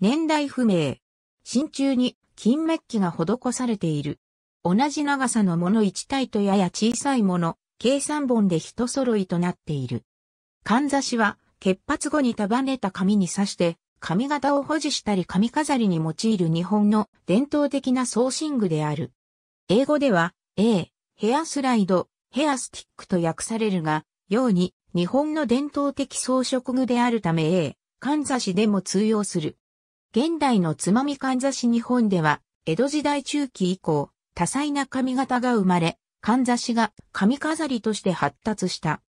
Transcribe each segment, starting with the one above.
年代不明。真鍮に金メッキが施されている。同じ長さのもの1体とやや小さいもの、計3本で一揃いとなっている。かんざしは、潔髪後に束ねた髪に刺して、髪型を保持したり髪飾りに用いる日本の伝統的な装身具である。英語では、A、ヘアスライド、ヘアスティックと訳されるが、ように、日本の伝統的装飾具であるため A、かんざしでも通用する。現代のつまみかんざし日本では、江戸時代中期以降、多彩な髪型が生まれ、かんざしが髪飾りとして発達した。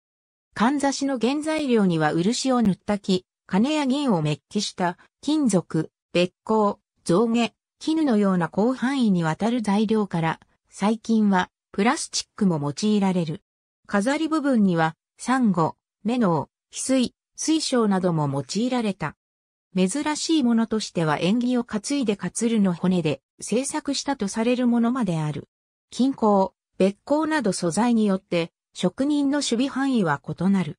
かんざしの原材料には漆を塗った木、金や銀をメッキした金属、別光、象牙、絹のような広範囲にわたる材料から、最近はプラスチックも用いられる。飾り部分には、サンゴ、メノウ、翡翠、水晶なども用いられた。珍しいものとしては縁起を担いで担るの骨で製作したとされるものまである。金鉱、別鉱など素材によって職人の守備範囲は異なる。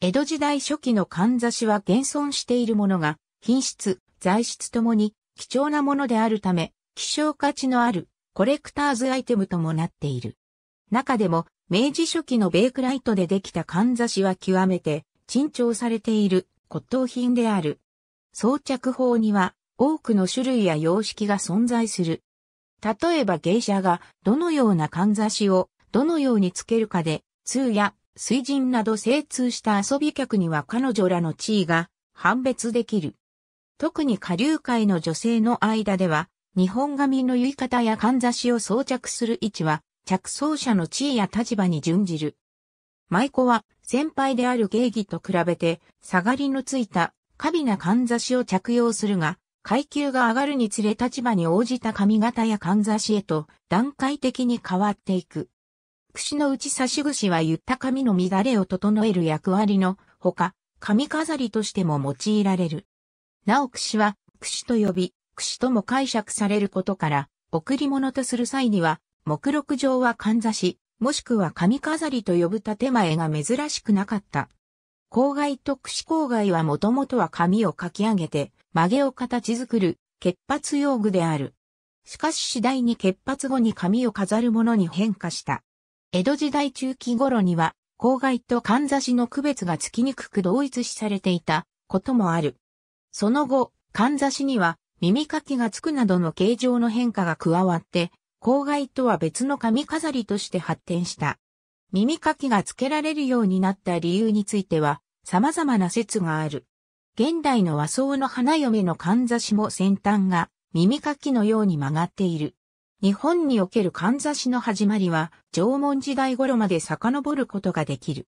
江戸時代初期のかんざしは現存しているものが品質、材質ともに貴重なものであるため、希少価値のあるコレクターズアイテムともなっている。中でも明治初期のベークライトでできたかんざしは極めて珍重されている骨董品である。装着法には多くの種類や様式が存在する。例えば芸者がどのようなかんざしをどのようにつけるかで、通や水人など精通した遊び客には彼女らの地位が判別できる。特に下流界の女性の間では、日本髪の言い方やかんざしを装着する位置は、着装者の地位や立場に準じる。舞妓は先輩である芸妓と比べて、下がりのついた過敏なかんざしを着用するが、階級が上がるにつれ立場に応じた髪型やかんざしへと段階的に変わっていく。櫛の内差し櫛は言った髪の乱れを整える役割のほか、髪飾りとしても用いられる。なお櫛は、櫛と呼び、櫛とも解釈されることから、贈り物とする際には、目録上はかんざし、もしくは髪飾りと呼ぶ建前が珍しくなかった。郊外特殊郊外はもともとは紙をかき上げて、曲げを形作る、結髪用具である。しかし次第に結髪後に紙を飾るものに変化した。江戸時代中期頃には、郊外とかんざしの区別がつきにくく同一視されていたこともある。その後、かんざしには耳かきがつくなどの形状の変化が加わって、郊外とは別の髪飾りとして発展した。耳かきがつけられるようになった理由については、様々な説がある。現代の和装の花嫁のかんざしも先端が耳かきのように曲がっている。日本におけるかんざしの始まりは縄文時代頃まで遡ることができる。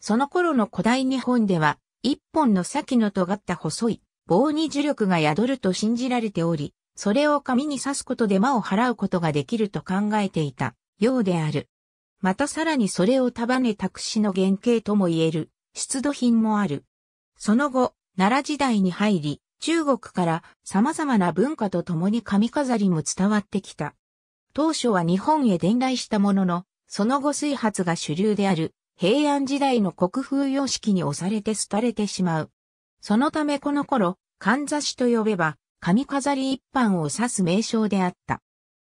その頃の古代日本では一本の先の尖った細い棒に呪力が宿ると信じられており、それを紙に刺すことで魔を払うことができると考えていたようである。またさらにそれを束ねたしの原型とも言える出土品もある。その後、奈良時代に入り、中国から様々な文化と共に髪飾りも伝わってきた。当初は日本へ伝来したものの、その後水発が主流である平安時代の国風様式に押されて廃れてしまう。そのためこの頃、かんざしと呼べば、髪飾り一般を指す名称であった。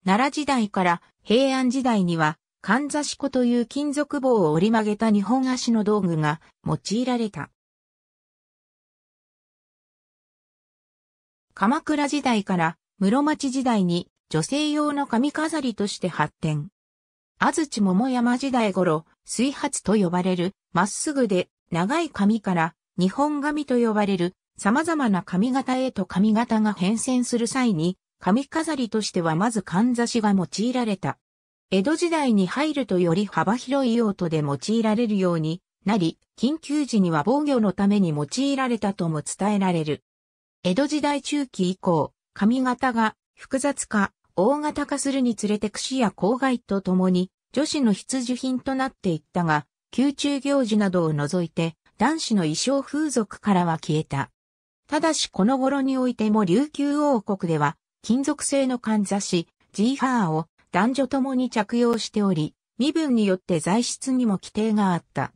奈良時代から平安時代には、かんざしこという金属棒を折り曲げた日本足の道具が用いられた。鎌倉時代から室町時代に女性用の髪飾りとして発展。安土桃山時代頃、水髪と呼ばれる、まっすぐで長い髪から日本髪と呼ばれる様々な髪型へと髪型が変遷する際に、髪飾りとしてはまずかんざしが用いられた。江戸時代に入るとより幅広い用途で用いられるようになり、緊急時には防御のために用いられたとも伝えられる。江戸時代中期以降、髪型が複雑化、大型化するにつれて櫛や郊外とともに女子の必需品となっていったが、宮中行事などを除いて男子の衣装風俗からは消えた。ただしこの頃においても琉球王国では金属製のかんざし、ジーハーを男女ともに着用しており、身分によって材質にも規定があった。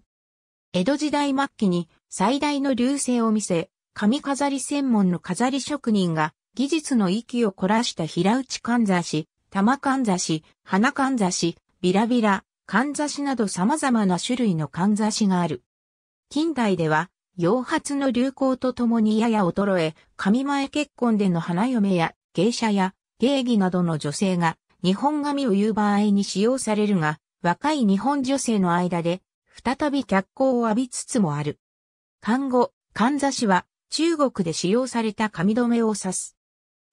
江戸時代末期に最大の流星を見せ、髪飾り専門の飾り職人が技術の域を凝らした平打ちかんざし、玉かんざし、花かんざし、ビラビラ、かんざしなど様々な種類のかんざしがある。近代では、洋髪の流行とともにやや衰え、神前結婚での花嫁や芸者や芸妓などの女性が日本髪を言う場合に使用されるが、若い日本女性の間で、再び脚光を浴びつつもある。漢語、かんざしは、中国で使用された髪留めを指す。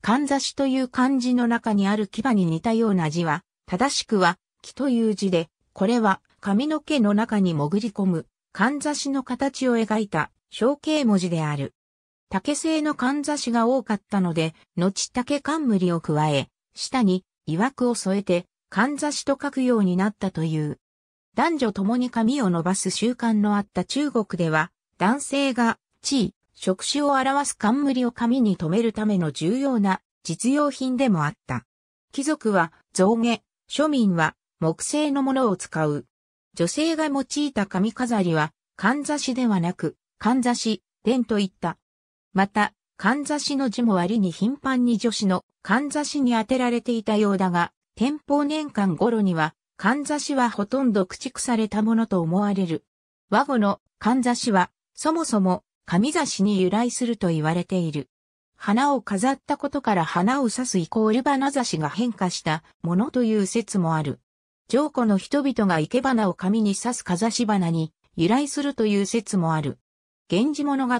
かんざしという漢字の中にある牙に似たような字は、正しくは、木という字で、これは髪の毛の中に潜り込む、かんざしの形を描いた象形文字である。竹製のかんざしが多かったので、後竹冠を加え、下に曰くを添えて、かんざしと書くようになったという。男女共に髪を伸ばす習慣のあった中国では、男性が地位、職種を表す冠を髪に留めるための重要な実用品でもあった。貴族は象牙、庶民は木製のものを使う。女性が用いた髪飾りは、かんざしではなく、かんざし、伝といった。また、かんざしの字も割に頻繁に女子のかんざしに当てられていたようだが、天保年間頃には、かんざしはほとんど駆逐されたものと思われる。和語のかんざしは、そもそも、神差しに由来すると言われている。花を飾ったことから花を刺すイコール花ざしが変化したものという説もある。上古の人々が生け花を紙に刺すかざし花に由来するという説もある。源氏物語、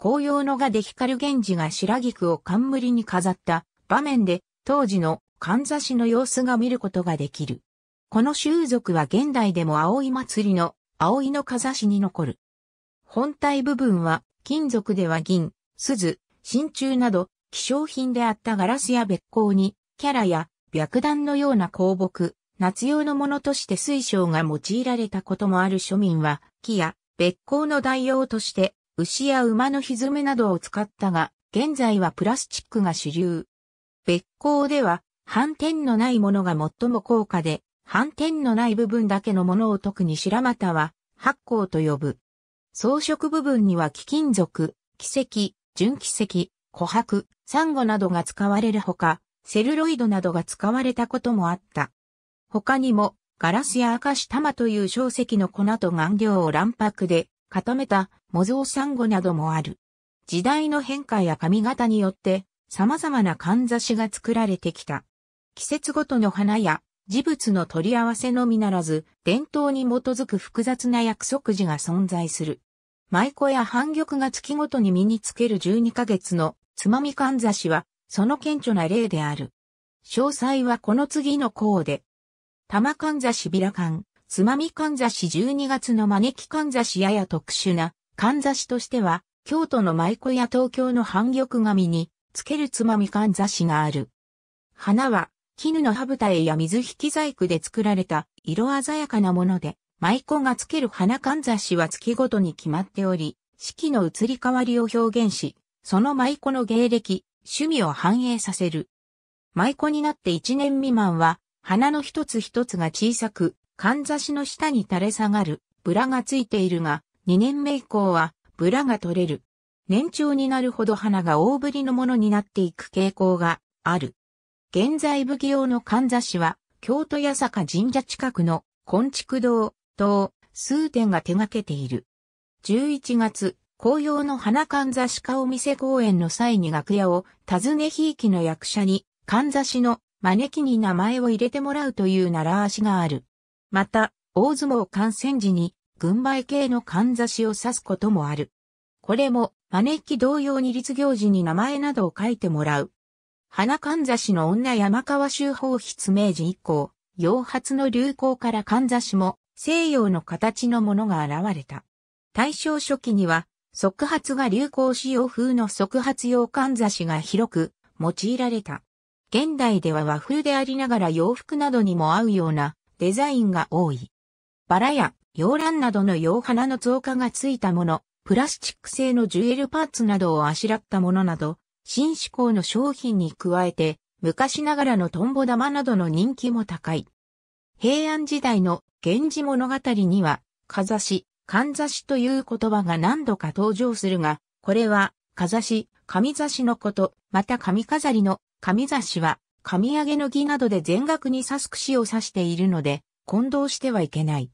紅葉の画で光源氏が白菊を冠に飾った場面で当時のかんざしの様子が見ることができる。この習俗は現代でも葵祭りの葵のかざしに残る。本体部分は金属では銀、鈴、真鍮など希少品であったガラスや別光にキャラや白弾のような香木、夏用のものとして水晶が用いられたこともある庶民は木や別光の代用として牛や馬のひずめなどを使ったが、現在はプラスチックが主流。別行では、斑点のないものが最も高価で、斑点のない部分だけのものを特に白股は、発光と呼ぶ。装飾部分には貴金属、奇跡、純奇跡、琥珀、サンゴなどが使われるほか、セルロイドなどが使われたこともあった。他にも、ガラスや赤石玉という小石の粉と顔料を卵白で、固めた模造サンゴなどもある。時代の変化や髪型によって様々なかんざしが作られてきた。季節ごとの花や事物の取り合わせのみならず、伝統に基づく複雑な約束時が存在する。舞妓や反玉が月ごとに身につける12ヶ月のつまみかんざしは、その顕著な例である。詳細はこの次の項で。玉かんざしびらかん。つまみかんざし12月の招きかんざしやや特殊な、かんざしとしては、京都の舞妓や東京の半玉紙に、つけるつまみかんざしがある。花は、絹の羽舞台や水引き細工で作られた色鮮やかなもので、舞妓がつける花かんざしは月ごとに決まっており、四季の移り変わりを表現し、その舞妓の芸歴、趣味を反映させる。舞妓になって1年未満は、花の一つ一つが小さく、かんざしの下に垂れ下がる、ブラがついているが、2年目以降は、ブラが取れる。年長になるほど花が大ぶりのものになっていく傾向がある。現在武器用のかんざしは、京都八坂神社近くの、根畜堂、等、数点が手掛けている。11月、紅葉の花かんざし顔見せ公演の際に楽屋を、尋ねひいきの役者に、かんざしの、招きに名前を入れてもらうという習わしがある。また、大相撲観戦時に、軍配系のかんざしを指すこともある。これも、招き同様に立行時に名前などを書いてもらう。花かんざしの女山川修法筆明治以降、洋髪の流行からかんざしも西洋の形のものが現れた。大正初期には、即発が流行し洋風の即発用かんざしが広く用いられた。現代では和風でありながら洋服などにも合うようなデザインが多い。バラや洋蘭などの洋花の造花がついたもの、プラスチック製のジュエルパーツなどをあしらったものなど、新志向の商品に加えて、昔ながらのトンボ玉などの人気も高い。平安時代の源氏物語には、かざし、かんざしという言葉が何度か登場するが、これは、かざし、かみざしのこと、また髪飾りの、かみざしは、上上げの儀などで全額に刺す櫛を指しているので、混同してはいけない。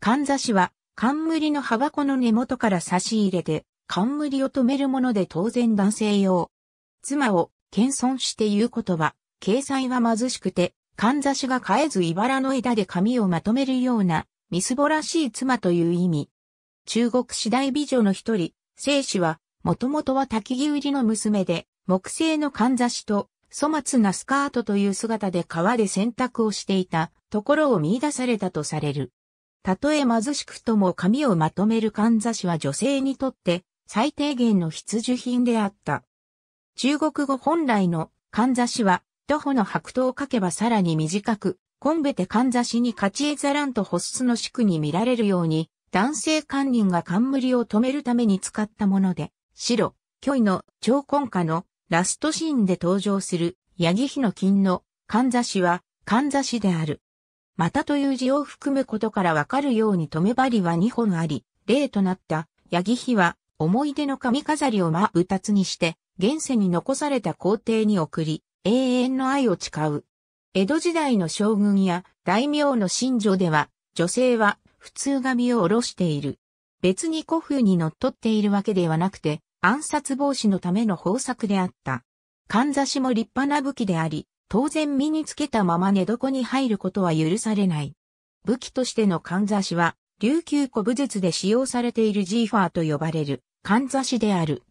かんざしは、冠の刃箱の根元から差し入れて、冠を止めるもので当然男性用。妻を謙遜して言う言葉、掲載は貧しくて、かんざしが変えず茨の枝で髪をまとめるような、みすぼらしい妻という意味。中国次大美女の一人、聖子は、もともとは焚き木売りの娘で、木製のかんざしと粗末なスカートという姿で川で洗濯をしていたところを見出されたとされる。たとえ貧しくとも髪をまとめるかんざしは女性にとって最低限の必需品であった。中国語本来のかんざしは、徒歩の白頭を書けばさらに短く、コンベテかんざしに勝ちえざらんとホスの宿に見られるように、男性官人が冠を止めるために使ったもので、白、虚偽の超根下のラストシーンで登場する、八木ヒの金の、かんざしは、かんざしである。またという字を含むことからわかるように留め針は2本あり、例となった、八木ヒは、思い出の髪飾りを真たつにして、現世に残された皇帝に送り、永遠の愛を誓う。江戸時代の将軍や大名の信条では、女性は普通髪を下ろしている。別に古風に則っているわけではなくて、暗殺防止のための方策であった。かんざしも立派な武器であり、当然身につけたまま寝床に入ることは許されない。武器としてのかんざしは、琉球古武術で使用されているジーファーと呼ばれる、かんざしである。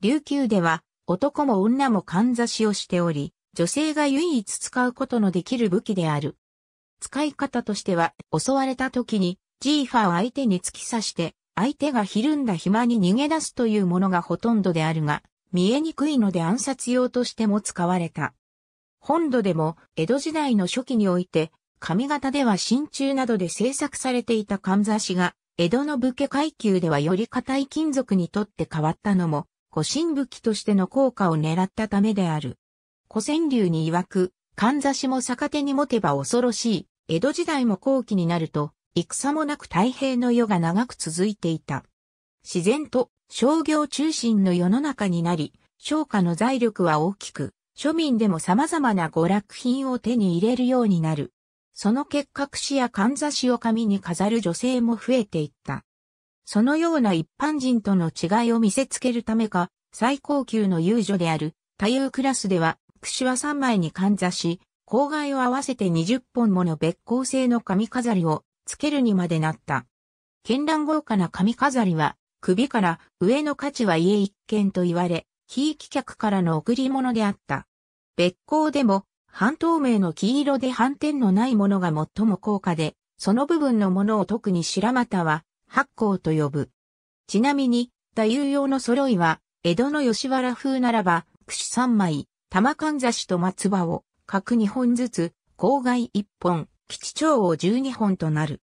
琉球では、男も女もかんざしをしており、女性が唯一使うことのできる武器である。使い方としては、襲われた時に、ジーファーを相手に突き刺して、相手がひるんだ暇に逃げ出すというものがほとんどであるが、見えにくいので暗殺用としても使われた。本土でも江戸時代の初期において、上方では真鍮などで製作されていたかんざしが、江戸の武家階級ではより硬い金属にとって変わったのも、古神武器としての効果を狙ったためである。古仙流に曰く、かんざしも逆手に持てば恐ろしい、江戸時代も後期になると、戦もなく太平の世が長く続いていた。自然と商業中心の世の中になり、商家の財力は大きく、庶民でも様々な娯楽品を手に入れるようになる。その結核櫛やかんざしを髪に飾る女性も増えていった。そのような一般人との違いを見せつけるためか、最高級の遊女である、多遊クラスでは、櫛は3枚にかんざし、郊外を合わせて20本もの別行性の髪飾りをつけるにまでなった。絢爛豪華な髪飾りは、首から上の価値は家一軒と言われ、非規客からの贈り物であった。別行でも、半透明の黄色で反転のないものが最も高価で、その部分のものを特に白股は、八甲と呼ぶ。ちなみに、太夫用の揃いは、江戸の吉原風ならば、串三枚、玉かんざしと松葉を、各二本ずつ、郊外一本、吉兆を12本となる。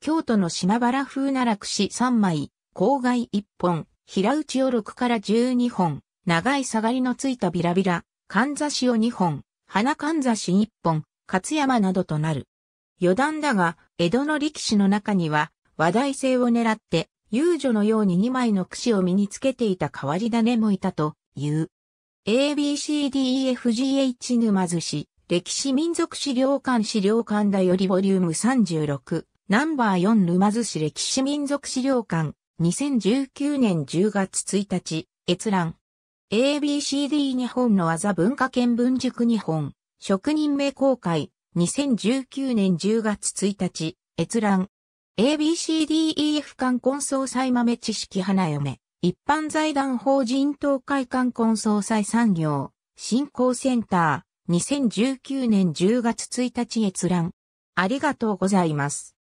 京都の島原風奈落市3枚、郊外1本、平打ちを6から12本、長い下がりのついたビラビラ、かんざしを2本、花かんざし1本、勝山などとなる。余談だが、江戸の力士の中には、話題性を狙って、遊女のように2枚の櫛を身につけていた変わり種もいたという。ABCDEFGH 沼津市、歴史民族資料館資料館だよりボリューム36、ナンバー4沼津市歴史民族資料館、2019年10月1日、閲覧。ABCD 日本の技文化圏文塾日本、職人名公開、2019年10月1日、閲覧。ABCDEF 観婚総裁豆知識花嫁、一般財団法人東海観婚総裁産業、振興センター、2019年10月1日閲覧。ありがとうございます。